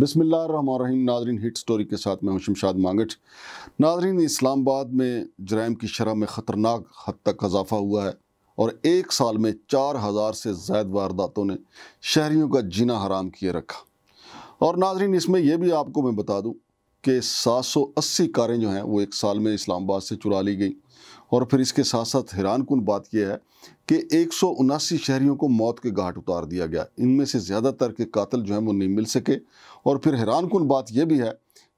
बिसमीम नाजरीन hit story के साथ मैं शमशाद मांगट नाजरीन इस्लामाबाद में जराम की शरह में ख़तरनाक हद तक अजाफा हुआ है और एक साल में चार हज़ार से जायद वारदातों ने शहरीों का जीना हराम किए रखा और नाजरीन इसमें यह भी आपको मैं बता दूँ कि सात सौ अस्सी कारें जो हैं वो एक साल में इस्लामाबाद से चुरा ली गई और फिर इसके साथ साथ हैरान कन बात यह है कि एक शहरियों को मौत के घाट उतार दिया गया इनमें से ज़्यादातर के कातल जो हैं वो नहीं मिल सके और फिर हैरान कन बात यह भी है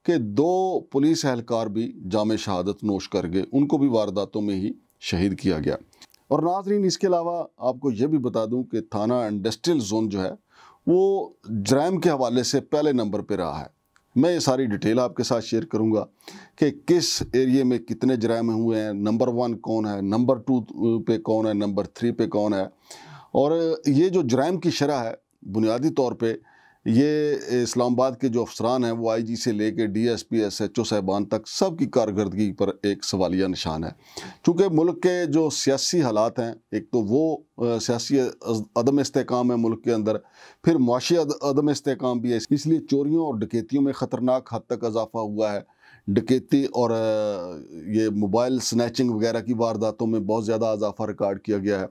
कि दो पुलिस एहलकार भी जाम शहादत नोश कर गए उनको भी वारदातों में ही शहीद किया गया और नाजरीन इसके अलावा आपको यह भी बता दूँ कि थाना इंडस्ट्रियल जोन जो है वो जराम के हवाले से पहले नंबर पर रहा है मैं ये सारी डिटेल आपके साथ शेयर करूँगा कि किस एरिए में कितने जराम हुए हैं नंबर वन कौन है नंबर टू पे कौन है नंबर थ्री पे कौन है और ये जो जराम की शरह है बुनियादी तौर पर ये इस्लामाबाद के जो अफसरान हैं वो आईजी से लेके डीएसपी एसएचओ साहबान तक सब की कारकर्दगी पर एक सवालिया निशान है चूँकि मुल्क के जो सियासी हालात हैं एक तो वो सियासी अदम इसकाम है मुल्क के अंदर फिर मुआशी अदम इसकाम भी है इसलिए चोरियों और डकैतियों में ख़तरनाक हद तक इजाफा हुआ है डकैती और ये मोबाइल स्नैचिंग वगैरह की वारदातों में बहुत ज़्यादा इजाफा रिकॉर्ड किया गया है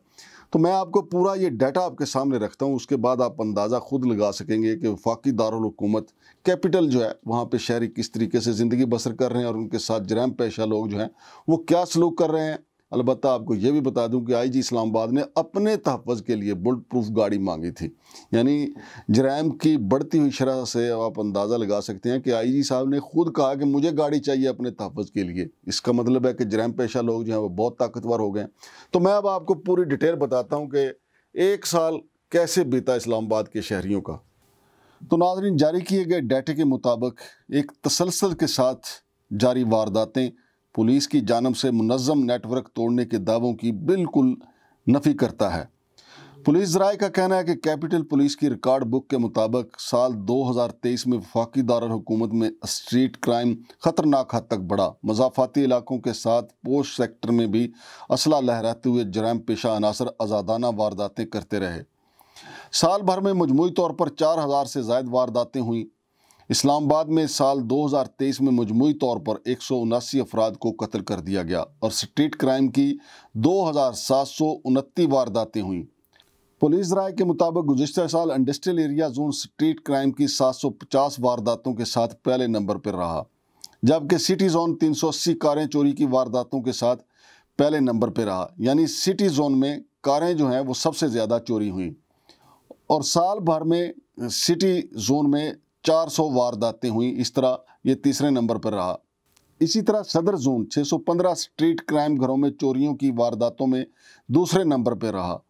तो मैं आपको पूरा ये डाटा आपके सामने रखता हूँ उसके बाद आप अंदाज़ा ख़ुद लगा सकेंगे कि वफाकी दारकूमत कैपिटल जो है वहाँ पर शहरी किस तरीके से ज़िंदगी बसर कर रहे हैं और उनके साथ जराम पेशा लोग जो हैं वो क्या सलूक कर रहे हैं अलबत् आपको ये भी बता दूं कि आई जी इस्लामाबाद ने अपने तहफ़ के लिए बुलेट प्रूफ गाड़ी मांगी थी यानी जराम की बढ़ती हुई शरह से आप अंदाज़ा लगा सकते हैं कि आई जी साहब ने खुद कहा कि मुझे गाड़ी चाहिए अपने तहफ़ के लिए इसका मतलब है कि जराम पेशा लोग जो हैं वो बहुत ताकतवर हो गए तो मैं अब आपको पूरी डिटेल बताता हूँ कि एक साल कैसे बीता इस्लामाबाद के शहरीों का तो नाजरीन जारी किए गए डाटे के मुताबिक एक तसलसल के साथ जारी वारदातें पुलिस की जानब से मुनज़म नेटवर्क तोड़ने के दावों की बिल्कुल नफी करता है पुलिस जराए का कहना है कि कैपिटल पुलिस की रिकॉर्ड बुक के मुताबिक साल 2023 में वफाकी दारकूमत में स्ट्रीट क्राइम ख़तरनाक हद तक बढ़ा मजाफाती इलाकों के साथ पोस्ट सेक्टर में भी असला लहराते हुए जराम पेशा अनासर आज़ादाना वारदातें करते रहे साल भर में मजमू तौर पर चार हज़ार से जायद वारदातें हुईं इस्लामाबाद में साल 2023 में मजमू तौर पर एक सौ उनासी अफराद को कत्ल कर दिया गया और स्ट्रीट क्राइम की दो हज़ार सात सौ उनतीस वारदातें हुईं पुलिस राय के मुताबिक गुजशत साल industrial area zone street crime की 750 वारदातों के साथ पहले नंबर पर रहा जबकि सिटी जोन तीन सौ अस्सी कारें चोरी की वारदातों के साथ पहले नंबर पर रहा यानी सिटी जोन में कारें जो हैं वो सबसे ज़्यादा चोरी हुई और साल भर में सिटी जोन में 400 वारदातें हुई इस तरह ये तीसरे नंबर पर रहा इसी तरह सदर जोन 615 स्ट्रीट क्राइम घरों में चोरियों की वारदातों में दूसरे नंबर पर रहा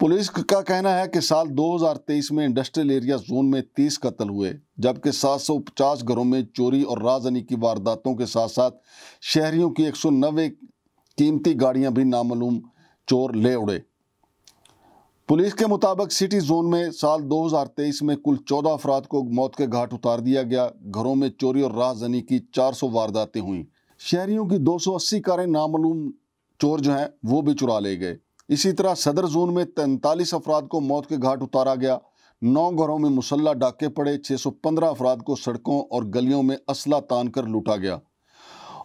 पुलिस का कहना है कि साल 2023 में इंडस्ट्रियल एरिया जोन में 30 कत्ल हुए जबकि 750 घरों में चोरी और राजनी की वारदातों के साथ साथ शहरियों की नब्बे कीमती गाड़ियां भी नामालूम चोर ले उड़े पुलिस के मुताबिक सिटी जोन में साल 2023 में कुल 14 अफराद को मौत के घाट उतार दिया गया घरों में चोरी और राहजनी की 400 वारदातें हुई शहरियों की 280 कारें नामालूम चोर जो हैं वो भी चुरा ले गए इसी तरह सदर जोन में तैंतालीस अफराद को मौत के घाट उतारा गया नौ घरों में मुसल्ला डाके पड़े 615 अफराद को सड़कों और गलियों में असला तान कर लूटा गया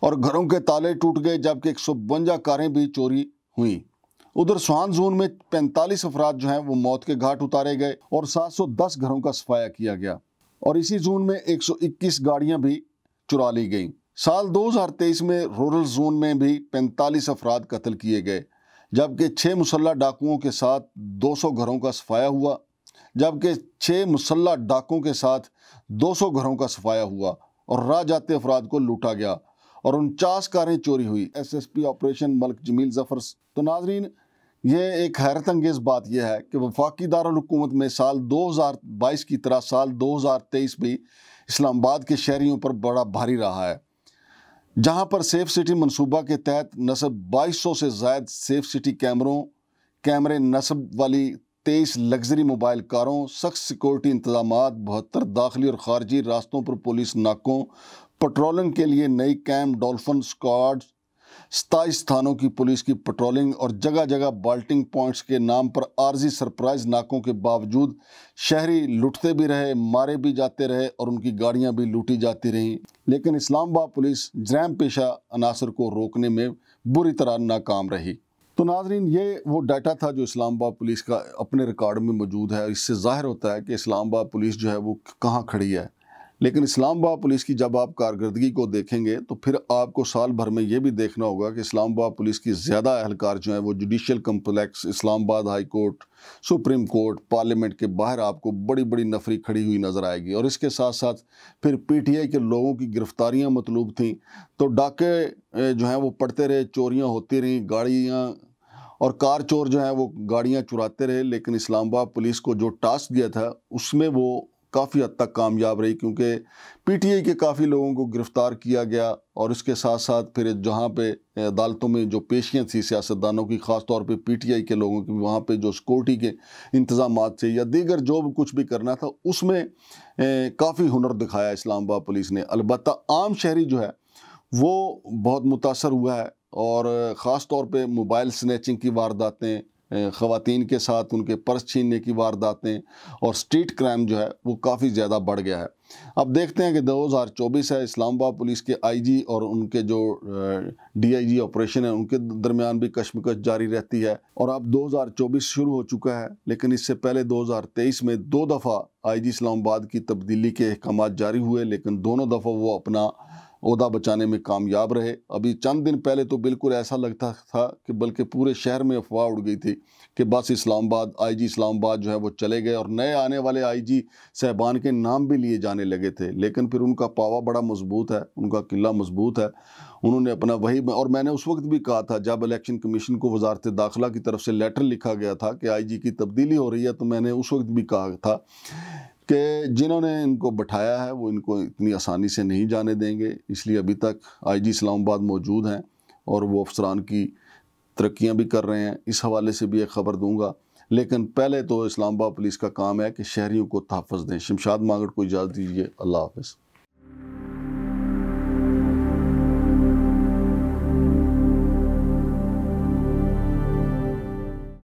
और घरों के ताले टूट गए जबकि एक कारें भी चोरी हुई उधर स्वान जोन में पैंतालीस अफराद जो हैं वो मौत के घाट उतारे गए और 710 घरों का सफाया किया गया और इसी जोन में 121 गाड़ियां भी चुरा ली गईं साल 2023 में रूरल जोन में भी 45 अफराद कत्ल किए गए जबकि छः मुसल्ह डाकुओं के साथ 200 घरों का सफाया हुआ जबकि छः मुसल्ह डाकुओं के साथ 200 घरों का सफाया हुआ और राह जाते अफराद को लूटा गया और उनचास कारें चोरी हुई एसएसपी ऑपरेशन मलक जमील जफर तो नाजरीन ये एक हैरत अंगेज़ बात यह है कि वफाकी दारकूमत में साल 2022 की तरह साल 2023 भी इस्लामाबाद के शहरीों पर बड़ा भारी रहा है जहां पर सेफ सिटी मंसूबा के तहत नसब 2200 से जायद सेफ सिटी कैमरों कैमरे नसब वाली तेईस लग्जरी मोबाइल कारों सख्त सिक्योरिटी इंतजाम बहत्तर दाखिली और ख़ारजी रास्तों पर पुलिस नाकों पेट्रोलिंग के लिए नई कैम्प डॉल्फन स्कॉड सताईस स्थानों की पुलिस की पेट्रोलिंग और जगह जगह बाल्टिंग पॉइंट्स के नाम पर आर्जी सरप्राइज नाकों के बावजूद शहरी लुटते भी रहे मारे भी जाते रहे और उनकी गाड़ियां भी लूटी जाती रहीं लेकिन इस्लामाबाद पुलिस जैम पेशा अनासर को रोकने में बुरी तरह नाकाम रही तो नाजरीन ये वो डाटा था जो इस्लामाबाद पुलिस का अपने रिकॉर्ड में मौजूद है इससे ज़ाहिर होता है कि इस्लामाबाद पुलिस जो है वो कहाँ खड़ी है लेकिन इस्लामाबाद पुलिस की जब आप कारकर्दगी को देखेंगे तो फिर आपको साल भर में ये भी देखना होगा कि इस्लामाबाद पुलिस की ज़्यादा अहलकार जो हैं वो judicial complex Islamabad high court supreme court parliament के बाहर आपको बड़ी बड़ी नफरी खड़ी हुई नज़र आएगी और इसके साथ साथ फिर पी के लोगों की गिरफ्तारियाँ मतलूब थी तो डाके जो हैं वो पड़ते रहे चोरियाँ होती रहीं गाड़ियाँ और कार चोर जो हैं वो गाड़ियाँ चुराते रहे लेकिन इस्लामाबाद पुलिस को जो टास्क दिया था उसमें वो काफ़ी हद तक कामयाब रही क्योंकि पीटीआई के काफ़ी लोगों को गिरफ़्तार किया गया और इसके साथ साथ फिर जहाँ पे अदालतों में जो पेशियाँ थी सियासतदानों की ख़ास तौर पे पीटीआई के लोगों की वहाँ पे जो सिक्योरिटी के इंतज़ाम से या दीगर जो भी कुछ भी करना था उसमें काफ़ी हुनर दिखाया इस्लामाबाद पुलिस ने अलबत् आम शहरी जो है वो बहुत मुतासर हुआ है और ख़ास तौर पर मोबाइल स्नैचिंग की वारदातें ख़वातीन के साथ उनके पर्स छीनने की वारदातें और स्ट्रीट क्राइम जो है वो काफ़ी ज़्यादा बढ़ गया है अब देखते हैं कि 2024 है इस्लामाबाद पुलिस के आईजी और उनके जो डीआईजी ऑपरेशन है उनके दरमियान भी कश्मकश जारी रहती है और अब 2024 शुरू हो चुका है लेकिन इससे पहले 2023 में दो दफ़ा आईजी इस्लामाबाद की तब्दीली के अहकाम जारी हुए लेकिन दोनों दफ़ा वो अपना अहदा बचाने में कामयाब रहे अभी चंद दिन पहले तो बिल्कुल ऐसा लगता था कि बल्कि पूरे शहर में अफवाह उड़ गई थी कि बस इस्लामाबाद आईजी इस्लामाबाद जो है वो चले गए और नए आने वाले आईजी साहबान के नाम भी लिए जाने लगे थे लेकिन फिर उनका पावा बड़ा मजबूत है उनका किला मजबूत है उन्होंने अपना वही और मैंने उस वक्त भी कहा था जब इलेक्शन कमीशन को वजारत दाखिला की तरफ से लेटर लिखा गया था कि आई जी की तब्दीली हो रही है तो मैंने उस वक्त भी कहा था कि जिन्होंने इनको बैठाया है वो इनको इतनी आसानी से नहीं जाने देंगे इसलिए अभी तक आई जी इस्लामाबाद मौजूद हैं और वो अफसरान की तरक्याँ भी कर रहे हैं इस हवाले से भी एक ख़बर दूँगा लेकिन पहले तो इस्लामाबाद पुलिस का काम है कि शहरीों को तहफ़ दें शमशाद मांगड़ को इजाज़त दीजिए अल्लाह हाफ़